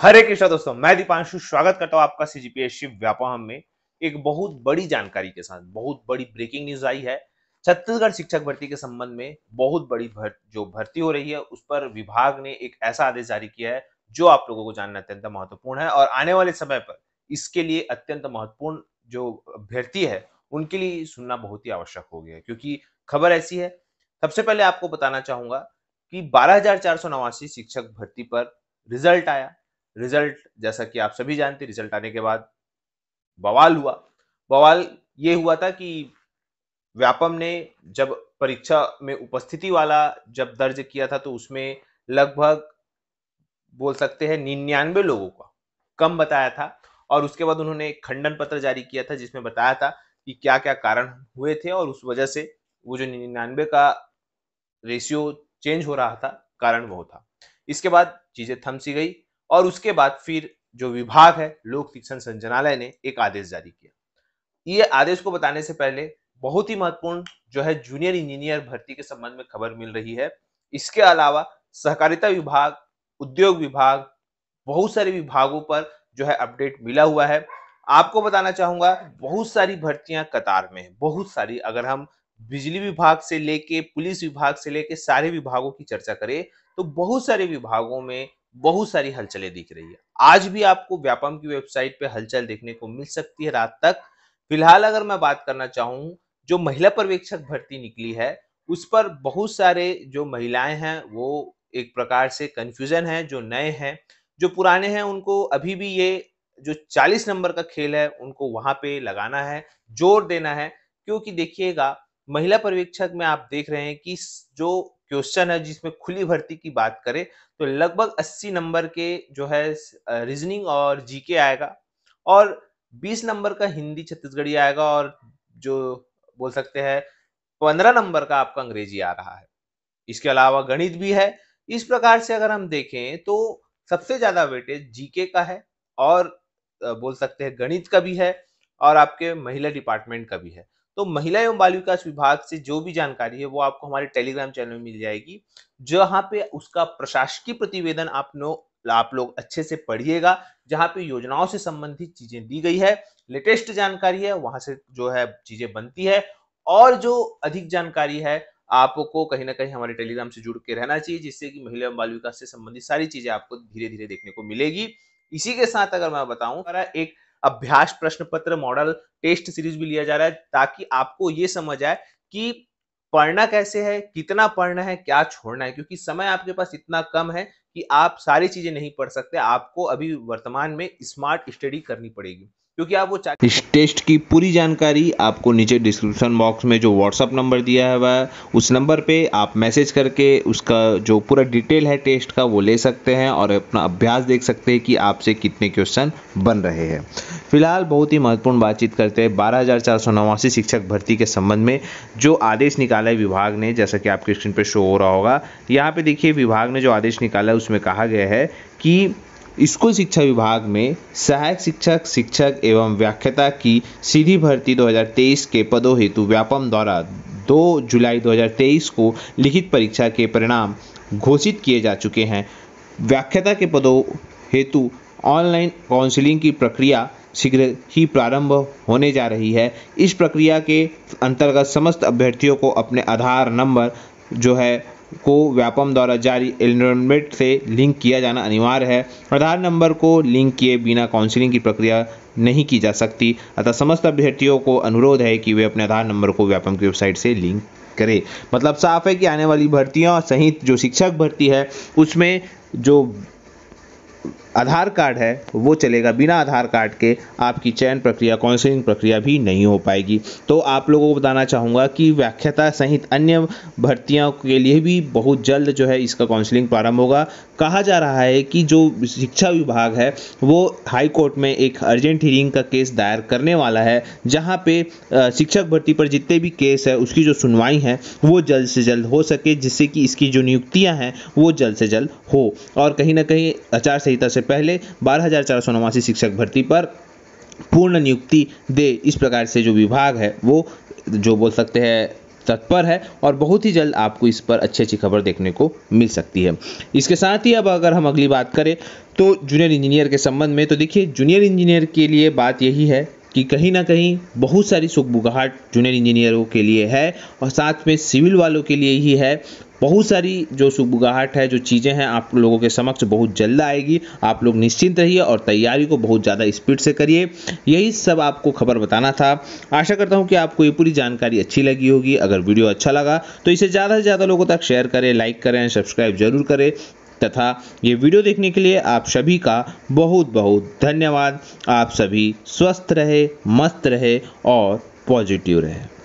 हरे कृष्णा दोस्तों मैं दीपांशु स्वागत करता हूं आपका सीजीपीएस शिव व्यापार में एक बहुत बड़ी जानकारी के साथ बहुत बड़ी ब्रेकिंग न्यूज आई है छत्तीसगढ़ शिक्षक भर्ती के संबंध में बहुत बड़ी भर, जो भर्ती हो रही है उस पर विभाग ने एक ऐसा आदेश जारी किया है जो आप लोगों को जानना अत्यंत महत्वपूर्ण है और आने वाले समय पर इसके लिए अत्यंत महत्वपूर्ण जो अभ्यर्थी है उनके लिए सुनना बहुत ही आवश्यक हो गया क्योंकि खबर ऐसी है सबसे पहले आपको बताना चाहूंगा कि बारह शिक्षक भर्ती पर रिजल्ट आया रिजल्ट जैसा कि आप सभी जानते रिजल्ट आने के बाद बवाल हुआ बवाल ये हुआ था कि व्यापम ने जब परीक्षा में उपस्थिति वाला जब दर्ज किया था तो उसमें लगभग बोल सकते हैं निन्यानवे लोगों का कम बताया था और उसके बाद उन्होंने एक खंडन पत्र जारी किया था जिसमें बताया था कि क्या क्या कारण हुए थे और उस वजह से वो जो निन्यानवे का रेशियो चेंज हो रहा था कारण वो था इसके बाद चीज़ें थम सी गई और उसके बाद फिर जो विभाग है लोक शिक्षण संचालय ने एक आदेश जारी किया ये आदेश को बताने से पहले बहुत ही महत्वपूर्ण जो है जूनियर इंजीनियर भर्ती के संबंध में खबर मिल रही है इसके अलावा सहकारिता विभाग उद्योग विभाग बहुत सारे विभागों पर जो है अपडेट मिला हुआ है आपको बताना चाहूंगा बहुत सारी भर्तियां कतार में है बहुत सारी अगर हम बिजली विभाग से लेके पुलिस विभाग से लेके सारे विभागों की चर्चा करें तो बहुत सारे विभागों में बहुत सारी हलचलें दिख रही है आज भी आपको व्यापम की वेबसाइट पे हलचल देखने को मिल सकती है रात तक फिलहाल अगर मैं बात करना चाहूँ जो महिला पर्यवेक्षक भर्ती निकली है उस पर बहुत सारे जो महिलाएं हैं वो एक प्रकार से कन्फ्यूजन है जो नए हैं जो पुराने हैं उनको अभी भी ये जो 40 नंबर का खेल है उनको वहां पे लगाना है जोर देना है क्योंकि देखिएगा महिला पर्यवेक्षक में आप देख रहे हैं कि जो क्वेश्चन है जिसमें खुली भर्ती की बात करें तो लगभग 80 नंबर के जो है रीजनिंग और जीके आएगा और 20 नंबर का हिंदी छत्तीसगढ़ी आएगा और जो बोल सकते हैं 15 नंबर का आपका अंग्रेजी आ रहा है इसके अलावा गणित भी है इस प्रकार से अगर हम देखें तो सबसे ज्यादा वेटेज जीके का है और बोल सकते हैं गणित का भी है और आपके महिला डिपार्टमेंट का भी है तो महिला एवं बाल विकास विभाग से जो भी जानकारी है वो आपको हमारे टेलीग्राम चैनल में मिल जाएगी जहाँ पे उसका प्रशासकीय प्रतिवेदन आप लोग आप लोग अच्छे से पढ़िएगा जहाँ पे योजनाओं से संबंधित चीजें दी गई है लेटेस्ट जानकारी है वहां से जो है चीजें बनती है और जो अधिक जानकारी है आपको कहीं ना कहीं हमारे टेलीग्राम से जुड़ के रहना चाहिए जिससे कि महिला एवं बाल विकास से संबंधित सारी चीजें आपको धीरे धीरे देखने को मिलेगी इसी के साथ अगर मैं बताऊं हमारा एक अभ्यास प्रश्न पत्र मॉडल टेस्ट सीरीज भी लिया जा रहा है ताकि आपको ये समझ आए कि पढ़ना कैसे है कितना पढ़ना है क्या छोड़ना है क्योंकि समय आपके पास इतना कम है कि आप सारी चीजें नहीं पढ़ सकते आपको अभी वर्तमान में स्मार्ट स्टडी करनी पड़ेगी क्योंकि आप वो इस टेस्ट की पूरी जानकारी आपको नीचे डिस्क्रिप्शन बॉक्स में जो व्हाट्सअप नंबर दिया है है उस नंबर पे आप मैसेज करके उसका जो पूरा डिटेल है टेस्ट का वो ले सकते हैं और अपना अभ्यास देख सकते हैं कि आपसे कितने क्वेश्चन बन रहे हैं फिलहाल बहुत ही महत्वपूर्ण बातचीत करते हैं बारह शिक्षक भर्ती के संबंध में जो आदेश निकाला है विभाग ने जैसा कि आपके स्क्रीन पर शो हो रहा होगा यहाँ पे देखिए विभाग ने जो आदेश निकाला है उसमें कहा गया है कि स्कूल शिक्षा विभाग में सहायक शिक्षक शिक्षक एवं व्याख्याता की सीधी भर्ती 2023 के पदों हेतु व्यापम द्वारा 2 जुलाई 2023 को लिखित परीक्षा के परिणाम घोषित किए जा चुके हैं व्याख्याता के पदों हेतु ऑनलाइन काउंसलिंग की प्रक्रिया शीघ्र ही प्रारंभ होने जा रही है इस प्रक्रिया के अंतर्गत समस्त अभ्यर्थियों को अपने आधार नंबर जो है को व्यापम द्वारा जारी एनरोलमेंट से लिंक किया जाना अनिवार्य है आधार नंबर को लिंक किए बिना काउंसलिंग की प्रक्रिया नहीं की जा सकती अतः समस्त अभ्यर्थियों को अनुरोध है कि वे अपने आधार नंबर को व्यापम की वेबसाइट से लिंक करें मतलब साफ है कि आने वाली भर्तियाँ सहित जो शिक्षक भर्ती है उसमें जो आधार कार्ड है वो चलेगा बिना आधार कार्ड के आपकी चयन प्रक्रिया काउंसलिंग प्रक्रिया भी नहीं हो पाएगी तो आप लोगों को बताना चाहूँगा कि व्याख्याता सहित अन्य भर्तियों के लिए भी बहुत जल्द जो है इसका काउंसलिंग प्रारंभ होगा कहा जा रहा है कि जो शिक्षा विभाग है वो हाई कोर्ट में एक अर्जेंट हियरिंग का केस दायर करने वाला है जहाँ पे शिक्षक भर्ती पर जितने भी केस है उसकी जो सुनवाई है वो जल्द से जल्द हो सके जिससे कि इसकी जो नियुक्तियाँ हैं वो जल्द से जल्द हो और कहीं ना कहीं आचार संहिता से पहले बारह शिक्षक भर्ती पर पूर्ण नियुक्ति दे इस प्रकार से जो विभाग है वो जो बोल सकते हैं तत्पर है और बहुत ही जल्द आपको इस पर अच्छी अच्छी खबर देखने को मिल सकती है इसके साथ ही अब अगर हम अगली बात करें तो जूनियर इंजीनियर के संबंध में तो देखिए जूनियर इंजीनियर के लिए बात यही है कि कहीं ना कहीं बहुत सारी सुखबुगाहट जूनियर इंजीनियरों के लिए है और साथ में सिविल वालों के लिए ही है बहुत सारी जो सुखबुगाहट है जो चीज़ें हैं आप लोगों के समक्ष बहुत जल्द आएगी आप लोग निश्चिंत रहिए और तैयारी को बहुत ज़्यादा स्पीड से करिए यही सब आपको खबर बताना था आशा करता हूँ कि आपको ये पूरी जानकारी अच्छी लगी होगी अगर वीडियो अच्छा लगा तो इसे ज़्यादा से ज़्यादा लोगों तक शेयर करें लाइक करें सब्सक्राइब जरूर करें तथा ये वीडियो देखने के लिए आप सभी का बहुत बहुत धन्यवाद आप सभी स्वस्थ रहे मस्त रहे और पॉजिटिव रहे